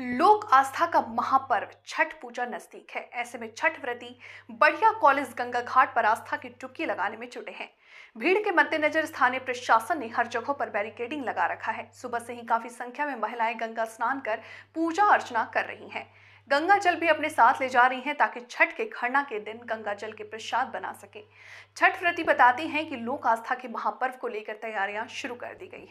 लोक आस्था का महापर्व छठ पूजा नजदीक है ऐसे में छठ व्रती बढ़िया कॉलेज गंगा घाट पर आस्था की टुक्की लगाने में जुटे हैं भीड़ के मद्देनजर स्थानीय प्रशासन ने हर जगह पर बैरिकेडिंग लगा रखा है सुबह से ही काफी संख्या में महिलाएं गंगा स्नान कर पूजा अर्चना कर रही हैं गंगा जल भी अपने साथ ले जा रही हैं ताकि छठ के खरना के दिन गंगा जल के प्रसाद बना सके छठ व्रती बताती हैं कि लोक आस्था के महापर्व को लेकर तैयारियां शुरू कर दी गई है